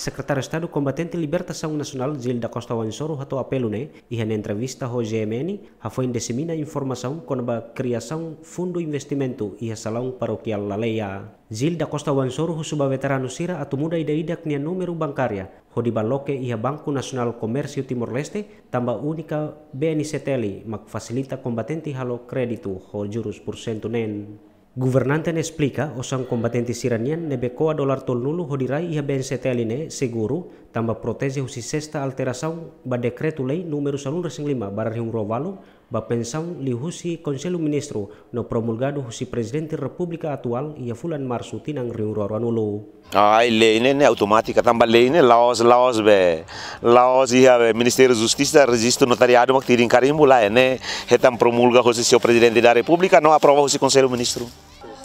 Sekretaris de Estado combatente liberta nacional Zilda Costa Wansoro ratou apelo né, na entrevista ho GMN, a foi dissemina informação quanto a criação fundo investimento e a salão paroquial Laleia. Zilda Costa Wansoro husuba veterano sira atu muda ida-ida knia número bancaria, hodiba loke ia Banco Nacional Comércio Timor-Leste, tamba unika BNI Seteli, mak fasilita combatente halo kreditu ho jurus persentunen. nen. Guvernante ne explica o sang combatente siranian ne beko a dolar tol ho dirai ia ben seteline seguru tamba protese usi sesta alterasaun ba decreto lei numero 105 barar hiung rovalo ba pensaun li husi konselu ministro no promulgado husi presidente Republika atual ia fulan marsu tinang riung roro nulu. Ai lei ne ne automática tamba lei ne laos laos be laos ia be ministério justista registro notariado mak tirin carimbo lá ne hetam promulga husi seu presidente da Republika, no aprova husi konselu ministro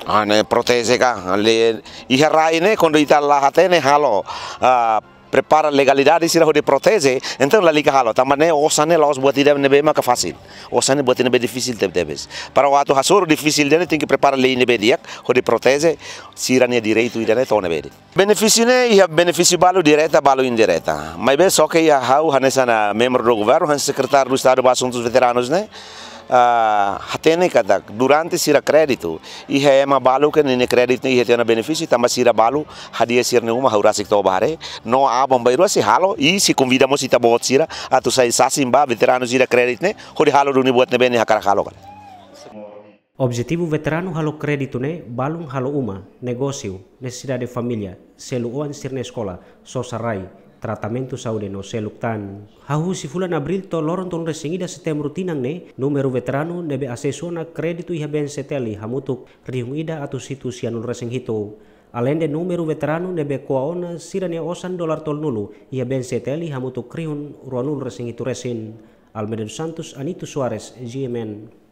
ane ah, protese ka ale ihara ine quando ita ini halo uh, prepara legalidade sira de protese então la lika halo tamane osane laos buat ida nebe ma ka fasil osane buat be difisil teb debes para watu hasur difisil dene tem prepara le lei bediak, diak de protese sira ne direito ida ne to nebe benefício ne ia benefício direta balu indireta mas be só que ia hau hanesa member do governo han sekretar do estado para veteranos ne hatene kadak durante sira crédito e é ma balu que nem crédito e tena benefício tamba sira balu hadia sir ne uma haura sik no a bombai ruasi halo e se convidamos ita bot sira atu sai sasimba veterano sira kredit ne hori halo duni buat ne bene hakara halo kan Objetivo veterano halo crédito ne balung halo uma negosiu, necessidade de familia selo sirne skola sosarai tratamento no ao tan. Hahu si fulan abril to loron ton resengida setem rutinang ne, numero veterano nebe asesona kredito iha ben seteli hamutuk riung ida atau situs yanul reseng hito. Além de veterano nebe ona sirane osan dolar tol nulu iha ben seteli hamutuk riun ruanul resing hito resin. Almedo Santos, Anito Suarez, GMN.